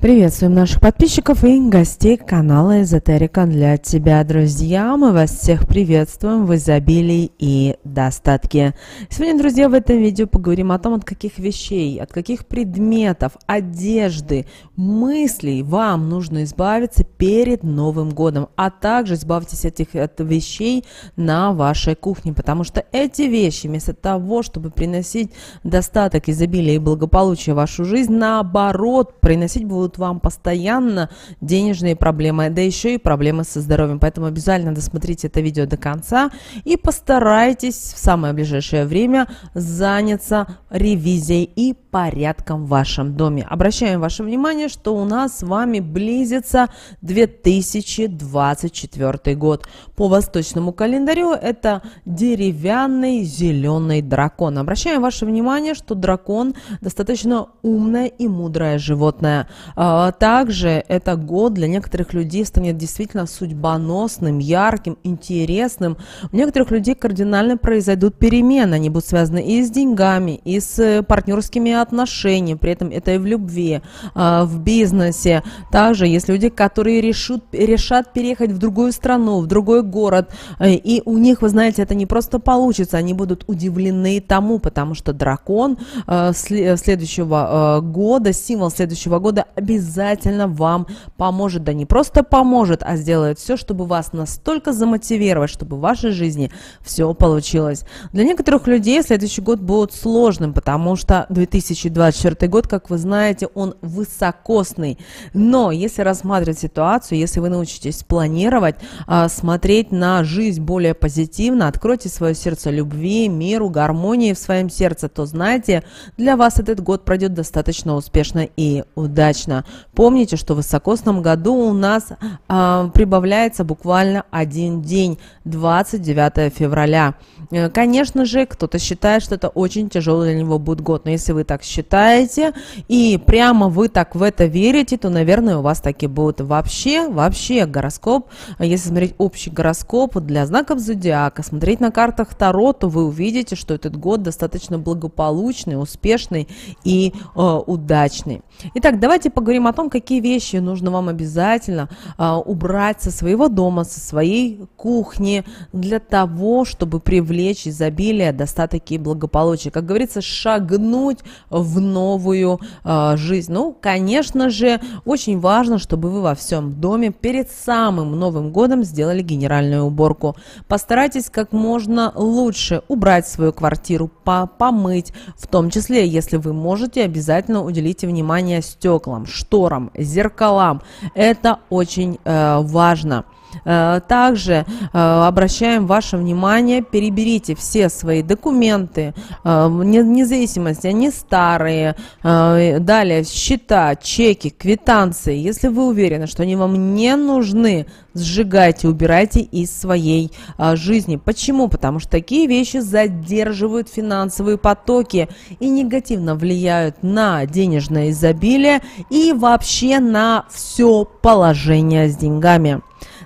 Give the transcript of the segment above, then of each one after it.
Приветствуем наших подписчиков и гостей канала Эзотерика для тебя, друзья. Мы вас всех приветствуем в изобилии и достатке. Сегодня, друзья, в этом видео поговорим о том, от каких вещей, от каких предметов, одежды, мыслей вам нужно избавиться перед Новым годом, а также избавьтесь от этих от вещей на вашей кухне, потому что эти вещи, вместо того, чтобы приносить достаток, изобилие и благополучие в вашу жизнь, наоборот, приносить будут будут вам постоянно денежные проблемы, да еще и проблемы со здоровьем. Поэтому обязательно досмотрите это видео до конца и постарайтесь в самое ближайшее время заняться ревизией и порядком в вашем доме. Обращаем ваше внимание, что у нас с вами близится 2024 год. По восточному календарю это деревянный зеленый дракон. Обращаем ваше внимание, что дракон достаточно умное и мудрое животное. А, также это год для некоторых людей станет действительно судьбоносным, ярким, интересным. У некоторых людей кардинально произойдут перемены. Они будут связаны и с деньгами, и с э, партнерскими отношениями. При этом это и в любви, а, в бизнесе. Также есть люди, которые решат, решат переехать в другую страну, в другой город. Э, и у них, вы знаете, это не просто получится. Они будут удивлены тому, потому что дракон э, следующего года, символ следующего года обязательно вам поможет. Да не просто поможет, а сделает все, чтобы вас настолько замотивировать, чтобы в вашей жизни все получилось. Для некоторых людей следующий год будет сложным, потому что 2024 год, как вы знаете, он высокосный. Но если рассматривать ситуацию, если вы научитесь планировать, а, смотреть на жизнь более позитивно, откройте свое сердце любви, миру, гармонии в своем сердце, то знайте, для вас этот год пройдет достаточно успешно и удачно. Помните, что в высокосном году у нас э, прибавляется буквально один день, 29 февраля. Э, конечно же, кто-то считает, что это очень тяжелый для него будет год, но если вы так считаете и прямо вы так в это верите, то, наверное, у вас таки будет вообще, вообще гороскоп. А если смотреть общий гороскоп для знаков зодиака, смотреть на картах Таро, то вы увидите, что этот год достаточно благополучный, успешный и э, удачный. Итак, давайте поговорим говорим о том, какие вещи нужно вам обязательно а, убрать со своего дома, со своей кухни, для того, чтобы привлечь изобилие, достаток и благополучие. Как говорится, шагнуть в новую а, жизнь. Ну, конечно же, очень важно, чтобы вы во всем доме перед самым Новым годом сделали генеральную уборку. Постарайтесь как можно лучше убрать свою квартиру, помыть, в том числе, если вы можете, обязательно уделите внимание стеклам, шторам, зеркалам. Это очень э, важно. Э, также э, обращаем ваше внимание, переберите все свои документы, э, вне зависимости, они старые, далее счета, чеки, квитанции. Если вы уверены, что они вам не нужны, сжигайте, убирайте из своей жизни. Почему? Потому что такие вещи задерживают финансовые потоки и негативно влияют на денежное изобилие и вообще на все положение с деньгами.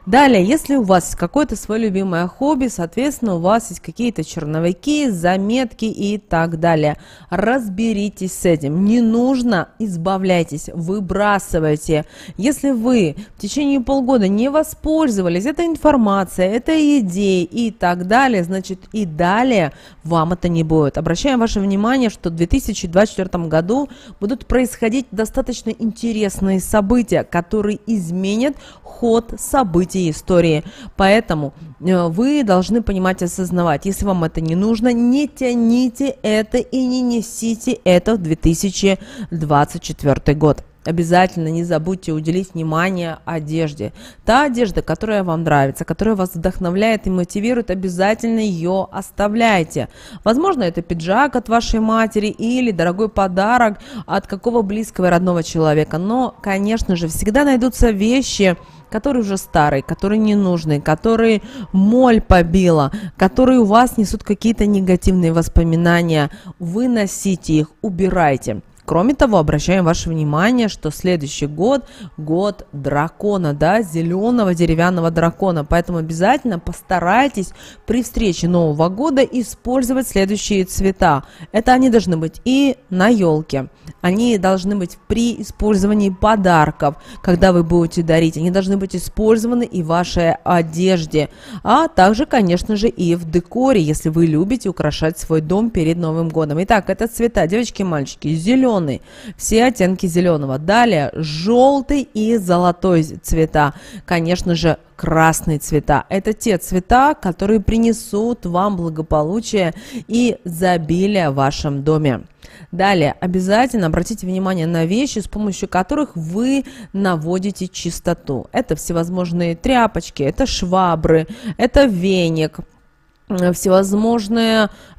Далее, если у вас какое-то свое любимое хобби, соответственно, у вас есть какие-то черновики, заметки и так далее. Разберитесь с этим. Не нужно, избавляйтесь, выбрасывайте. Если вы в течение полгода не воспользовались этой информацией, этой идеей и так далее, значит и далее вам это не будет. Обращаем ваше внимание, что в 2024 году будут происходить достаточно интересные события, которые изменят ход событий эти истории. Поэтому э, вы должны понимать и осознавать, если вам это не нужно, не тяните это и не несите это в 2024 год. Обязательно не забудьте уделить внимание одежде. Та одежда, которая вам нравится, которая вас вдохновляет и мотивирует, обязательно ее оставляйте. Возможно, это пиджак от вашей матери или дорогой подарок от какого близкого и родного человека. Но, конечно же, всегда найдутся вещи, который уже старый, который ненужный, который моль побила, которые у вас несут какие-то негативные воспоминания, выносите их, убирайте. Кроме того, обращаем ваше внимание, что следующий год – год дракона, да, зеленого деревянного дракона. Поэтому обязательно постарайтесь при встрече Нового года использовать следующие цвета. Это они должны быть и на елке, они должны быть при использовании подарков, когда вы будете дарить, они должны быть использованы и в вашей одежде, а также, конечно же, и в декоре, если вы любите украшать свой дом перед Новым годом. Итак, это цвета, девочки и мальчики, зеленый, зеленый, все оттенки зеленого. Далее желтый и золотой цвета, конечно же, красные цвета. Это те цвета, которые принесут вам благополучие и изобилие в вашем доме. Далее, обязательно обратите внимание на вещи, с помощью которых вы наводите чистоту. Это всевозможные тряпочки, это швабры, это веник, Э, всевозможные э,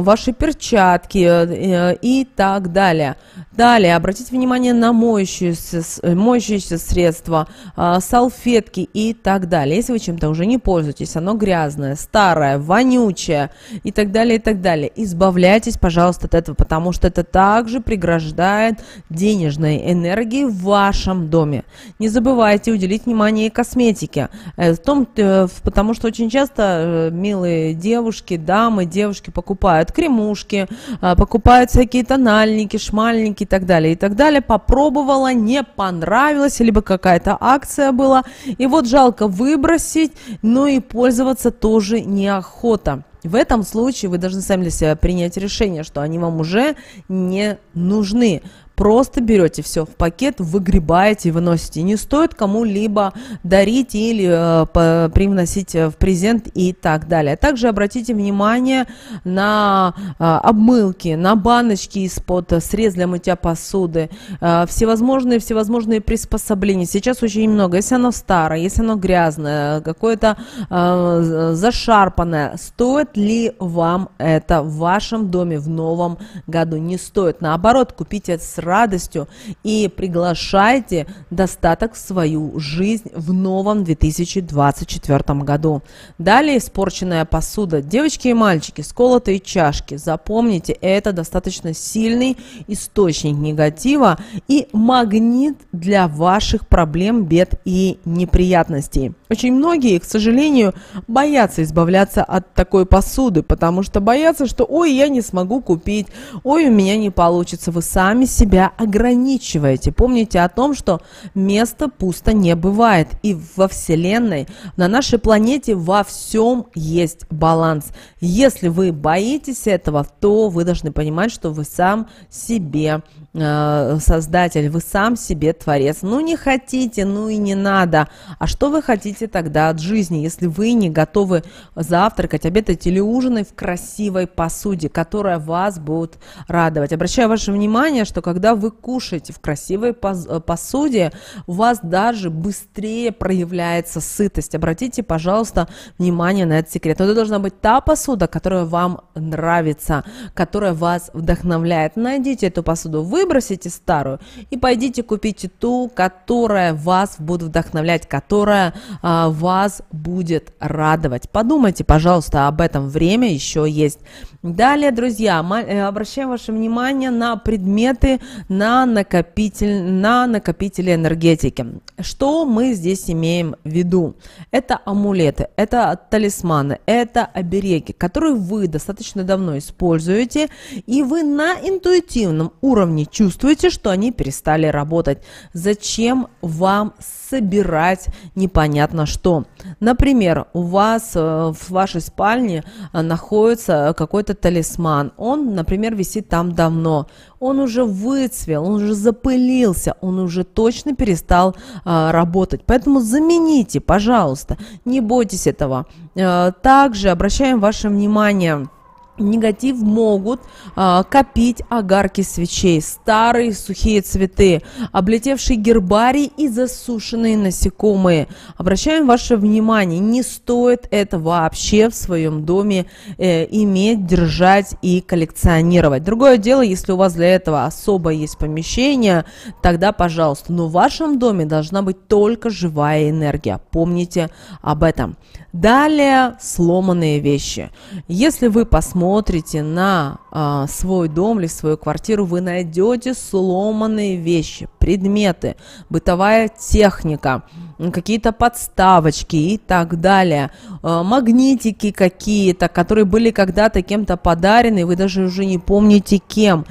ваши перчатки э, э, и так далее. Далее, обратите внимание на моющиеся, моющиеся средства, э, салфетки и так далее. Если вы чем-то уже не пользуетесь, оно грязное, старое, вонючее и так далее, и так далее. Избавляйтесь, пожалуйста, от этого, потому что это также преграждает денежной энергии в вашем доме. Не забывайте уделить внимание и косметике, э, в том, э, потому что очень часто, э, милые взрослые э, девушки, дамы, девушки покупают кремушки, а, покупают всякие тональники, шмальники и так далее, и так далее. Попробовала, не понравилось, либо какая-то акция была. И вот жалко выбросить, но и пользоваться тоже неохота. В этом случае вы должны сами для себя принять решение, что они вам уже не нужны. Просто берете все в пакет, выгребаете и выносите. Не стоит кому-либо дарить или э, привносить э, в презент и так далее. Также обратите внимание на э, обмылки, на баночки из-под средств для мытья посуды, э, всевозможные всевозможные приспособления. Сейчас очень много. Если оно старое, если оно грязное, какое-то э, зашарпанное, стоит ли вам это в вашем доме в новом году? Не стоит. Наоборот, купите это сразу радостью и приглашайте достаток в свою жизнь в новом 2024 году. Далее испорченная посуда. Девочки и мальчики, сколотые чашки. Запомните, это достаточно сильный источник негатива и магнит для ваших проблем, бед и неприятностей. Очень многие, к сожалению, боятся избавляться от такой посуды, потому что боятся, что «Ой, я не смогу купить», «Ой, у меня не получится». Вы сами себе себя ограничиваете. Помните о том, что места пусто не бывает. И во Вселенной, на нашей планете во всем есть баланс. Если вы боитесь этого, то вы должны понимать, что вы сам себе Э, создатель, вы сам себе творец. Ну не хотите, ну и не надо. А что вы хотите тогда от жизни, если вы не готовы завтракать, обедать или ужинать в красивой посуде, которая вас будет радовать? Обращаю ваше внимание, что когда вы кушаете в красивой э, посуде, у вас даже быстрее проявляется сытость. Обратите, пожалуйста, внимание на этот секрет. Но это должна быть та посуда, которая вам нравится, которая вас вдохновляет. Найдите эту посуду. Вы выбросите старую и пойдите купите ту, которая вас будет вдохновлять, которая а, вас будет радовать. Подумайте, пожалуйста, об этом. Время еще есть. Далее, друзья, э, обращаем ваше внимание на предметы на, накопитель, на накопители энергетики. Что мы здесь имеем в виду? Это амулеты, это талисманы, это обереги, которые вы достаточно давно используете, и вы на интуитивном уровне чувствуете, что они перестали работать. Зачем вам собирать непонятно что? Например, у вас э, в вашей спальне э, находится какой-то талисман. Он, например, висит там давно. Он уже выцвел, он уже запылился, он уже точно перестал э, работать. Поэтому замените, пожалуйста, не бойтесь этого. также обращаем ваше внимание негатив могут а, копить огарки свечей, старые сухие цветы, облетевшие гербарий и засушенные насекомые. Обращаем ваше внимание, не стоит это вообще в своем доме э, иметь, держать и коллекционировать. Другое дело, если у вас для этого особо есть помещение, тогда пожалуйста. Но в вашем доме должна быть только живая энергия. Помните об этом. Далее сломанные вещи. Если вы посмотрите посмотрите на э, свой дом или свою квартиру, вы найдете сломанные вещи, предметы, бытовая техника, какие-то подставочки и так далее, э, магнитики какие-то, которые были когда-то кем-то подарены, вы даже уже не помните кем.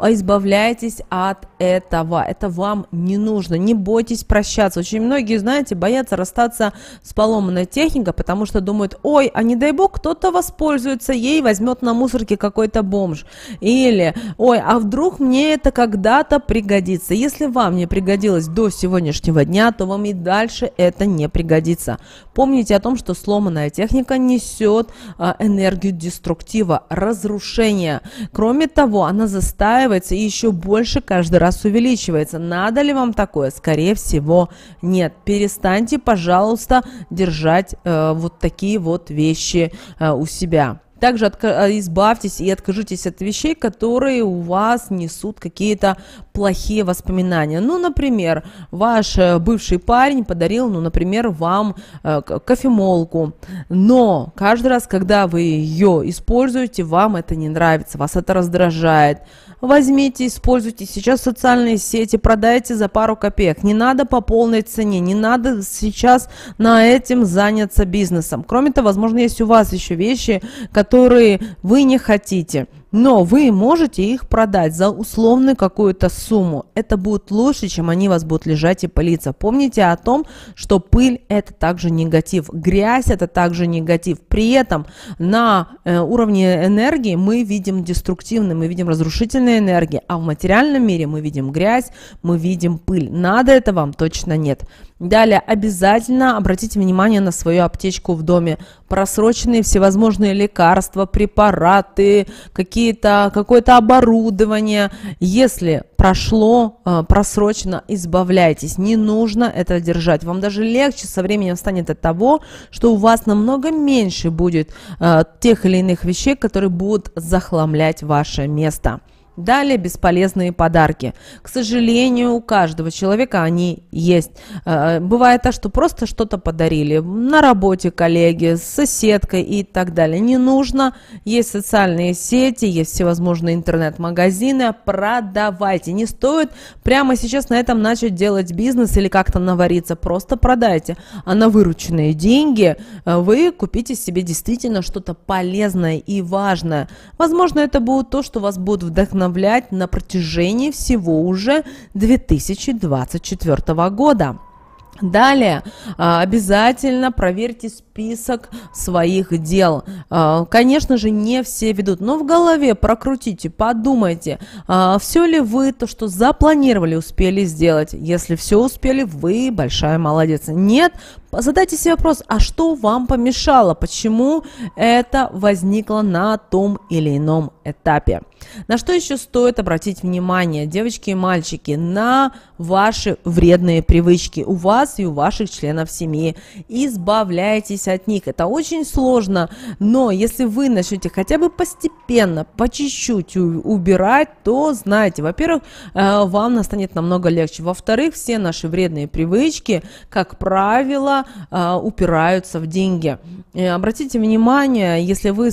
А избавляйтесь от этого. Это вам не нужно. Не бойтесь прощаться. Очень многие, знаете, боятся расстаться с поломанной техникой, потому что думают, ой, а не дай бог кто-то воспользуется ей, возьмет на мусорке какой-то бомж. Или, ой, а вдруг мне это когда-то пригодится. Если вам не пригодилось до сегодняшнего дня, то вам и дальше это не пригодится. Помните о том, что сломанная техника несет а, энергию деструктива, разрушения. Кроме того, она заставит удваивается и еще больше каждый раз увеличивается. Надо ли вам такое? Скорее всего, нет. Перестаньте, пожалуйста, держать э, вот такие вот вещи э, у себя. Также от, э, избавьтесь и откажитесь от вещей, которые у вас несут какие-то плохие воспоминания. Ну, например, ваш э, бывший парень подарил, ну, например, вам э, кофемолку, но каждый раз, когда вы ее используете, вам это не нравится, вас это раздражает. Возьмите, используйте. Сейчас социальные сети продайте за пару копеек. Не надо по полной цене, не надо сейчас на этим заняться бизнесом. Кроме того, возможно, есть у вас еще вещи, которые вы не хотите но вы можете их продать за условную какую-то сумму. Это будет лучше, чем они вас будут лежать и пылиться. Помните о том, что пыль это также негатив, грязь это также негатив. При этом на э, уровне энергии мы видим деструктивные, мы видим разрушительные энергии, а в материальном мире мы видим грязь, мы видим пыль. Надо это вам точно нет. Далее обязательно обратите внимание на свою аптечку в доме. Просроченные всевозможные лекарства, препараты, какие кредита, какое-то оборудование. Если прошло э, просрочено, избавляйтесь. Не нужно это держать. Вам даже легче со временем станет от того, что у вас намного меньше будет э, тех или иных вещей, которые будут захламлять ваше место. Далее бесполезные подарки. К сожалению, у каждого человека они есть. А, бывает то, что просто что-то подарили на работе коллеги, с соседкой и так далее. Не нужно. Есть социальные сети, есть всевозможные интернет-магазины. Продавайте. Не стоит прямо сейчас на этом начать делать бизнес или как-то навариться. Просто продайте. А на вырученные деньги а, вы купите себе действительно что-то полезное и важное. Возможно, это будет то, что вас будет вдохновлять обновлять на протяжении всего уже 2024 года. Далее а, обязательно проверьте список своих дел. А, конечно же, не все ведут, но в голове прокрутите, подумайте, а, все ли вы то, что запланировали, успели сделать. Если все успели, вы большая молодец. Нет, Задайте себе вопрос, а что вам помешало, почему это возникло на том или ином этапе. На что еще стоит обратить внимание, девочки и мальчики, на ваши вредные привычки у вас и у ваших членов семьи. Избавляйтесь от них. Это очень сложно, но если вы начнете хотя бы постепенно, по чуть-чуть убирать, то знаете, во-первых, э, вам настанет намного легче. Во-вторых, все наши вредные привычки, как правило, а, упираются в деньги. И э, обратите внимание, если вы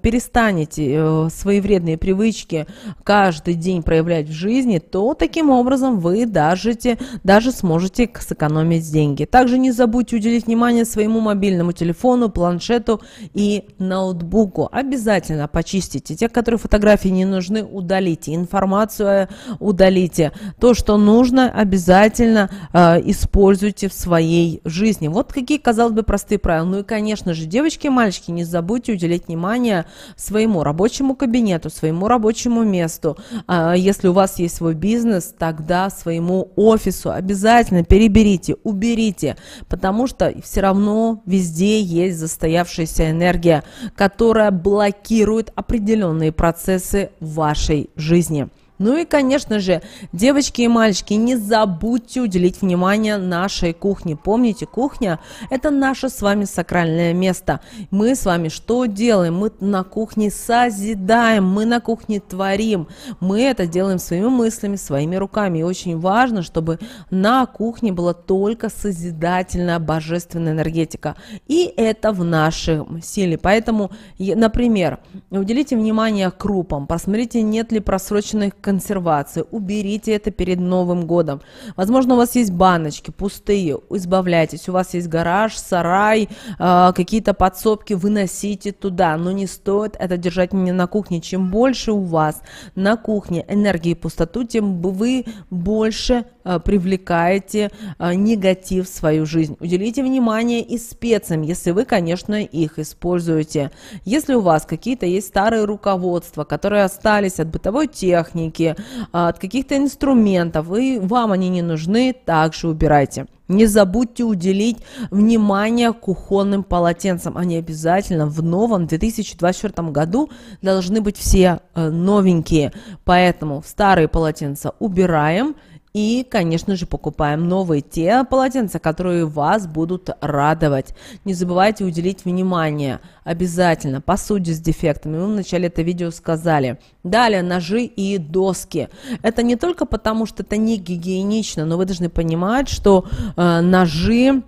перестанете э, свои вредные привычки каждый день проявлять в жизни, то таким образом вы даже, даже сможете сэкономить деньги. Также не забудьте уделить внимание своему мобильному телефону, планшету и ноутбуку. Обязательно почистите. Те, которые фотографии не нужны, удалите. Информацию э, удалите. То, что нужно, обязательно э, используйте в своей жизни жизни. Вот какие, казалось бы, простые правила. Ну и, конечно же, девочки и мальчики, не забудьте уделять внимание своему рабочему кабинету, своему рабочему месту. А, если у вас есть свой бизнес, тогда своему офису обязательно переберите, уберите, потому что все равно везде есть застоявшаяся энергия, которая блокирует определенные процессы в вашей жизни. Ну и, конечно же, девочки и мальчики, не забудьте уделить внимание нашей кухне. Помните, кухня – это наше с вами сакральное место. Мы с вами что делаем? Мы на кухне созидаем, мы на кухне творим. Мы это делаем своими мыслями, своими руками. И очень важно, чтобы на кухне была только созидательная божественная энергетика. И это в нашей силе. Поэтому, например, уделите внимание крупам, посмотрите, нет ли просроченных консервации. Уберите это перед Новым годом. Возможно, у вас есть баночки пустые, избавляйтесь. У вас есть гараж, сарай, а, какие-то подсобки, выносите туда. Но не стоит это держать не на кухне. Чем больше у вас на кухне энергии пустоту, тем вы больше Э, привлекаете э, негатив в свою жизнь. Уделите внимание и спецам, если вы, конечно, их используете. Если у вас какие-то есть старые руководства, которые остались от бытовой техники, э, от каких-то инструментов, и вам они не нужны, также убирайте. Не забудьте уделить внимание кухонным полотенцам. Они обязательно в новом 2024 году должны быть все новенькие. Поэтому старые полотенца убираем – и, конечно же, покупаем новые те полотенца, которые вас будут радовать. Не забывайте уделить внимание обязательно посуде с дефектами. Мы в начале этого видео сказали. Далее ножи и доски. Это не только потому, что это не гигиенично, но вы должны понимать, что э, ножи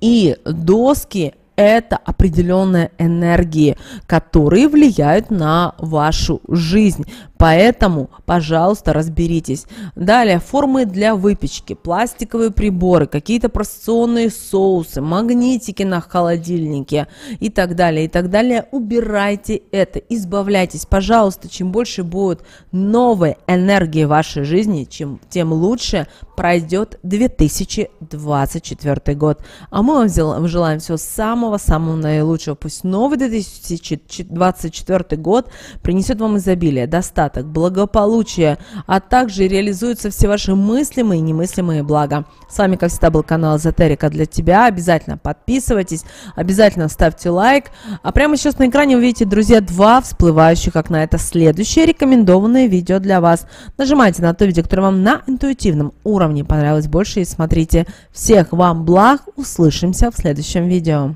и доски это определенные энергии, которые влияют на вашу жизнь. Поэтому, пожалуйста, разберитесь. Далее, формы для выпечки, пластиковые приборы, какие-то просционные соусы, магнитики на холодильнике и так далее, и так далее. Убирайте это, избавляйтесь, пожалуйста. Чем больше будет новой энергии в вашей жизни, чем, тем лучше, пройдет 2024 год. А мы вам желаем всего самого-самого наилучшего. Пусть новый 2024 год принесет вам изобилие, достаток, благополучие, а также реализуются все ваши мыслимые и немыслимые блага. С вами, как всегда, был канал Эзотерика для тебя. Обязательно подписывайтесь, обязательно ставьте лайк. А прямо сейчас на экране вы видите, друзья, два всплывающих как на Это следующее рекомендованное видео для вас. Нажимайте на то видео, которое вам на интуитивном уровне мне понравилось больше и смотрите. Всех вам благ, услышимся в следующем видео.